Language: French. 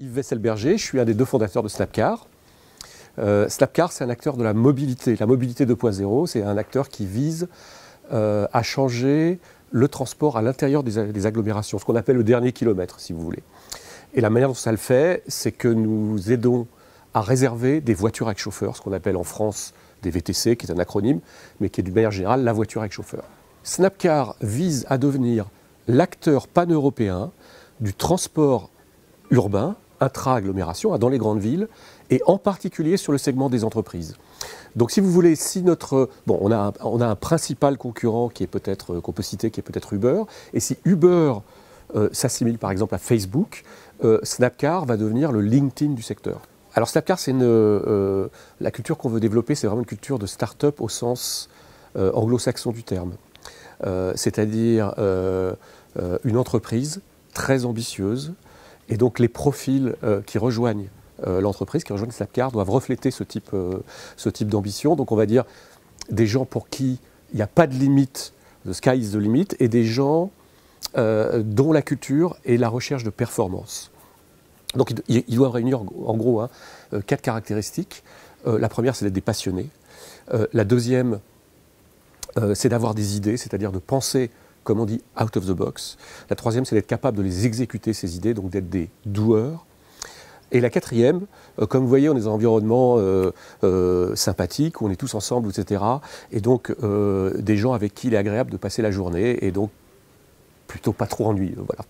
Yves Wesselberger, je suis un des deux fondateurs de Snapcar. Euh, Snapcar, c'est un acteur de la mobilité. La mobilité 2.0, c'est un acteur qui vise euh, à changer le transport à l'intérieur des, des, agglomérations, ce qu'on appelle le dernier kilomètre, si vous voulez. Et la manière dont ça le fait, c'est que nous aidons à réserver des voitures avec chauffeur, ce qu'on appelle en France des VTC, qui est un acronyme, mais qui est d'une manière générale la voiture avec chauffeur. Snapcar vise à devenir l'acteur pan-européen du transport urbain intra-agglomération, dans les grandes villes, et en particulier sur le segment des entreprises. Donc si vous voulez, si notre... Bon, on a un, on a un principal concurrent qui est peut-être, euh, qu'on peut citer, qui est peut-être Uber, et si Uber euh, s'assimile par exemple à Facebook, euh, Snapcar va devenir le LinkedIn du secteur. Alors Snapcar, c'est une la culture qu'on veut développer, c'est vraiment une culture de start-up au sens anglo-saxon du terme. c'est-à-dire une entreprise très ambitieuse, et donc les profils euh, qui rejoignent euh, l'entreprise, qui rejoignent SlapCar, doivent refléter ce type, euh, type d'ambition. Donc on va dire des gens pour qui il n'y a pas de limite, the sky is the limit, et des gens dont la culture est la recherche de performance. Donc ils, doivent réunir en gros hein, quatre caractéristiques. la première, c'est d'être des passionnés. la deuxième, c'est d'avoir des idées, c'est-à-dire de penser comme on dit, out of the box. La troisième, c'est d'être capable de les exécuter, ces idées, donc d'être des doueurs. Et la quatrième, euh, comme vous voyez, on est dans un environnement euh, euh, sympathique, on est tous ensemble, etc. Et donc, des gens avec qui il est agréable de passer la journée, et donc plutôt pas trop ennuyeux. Voilà.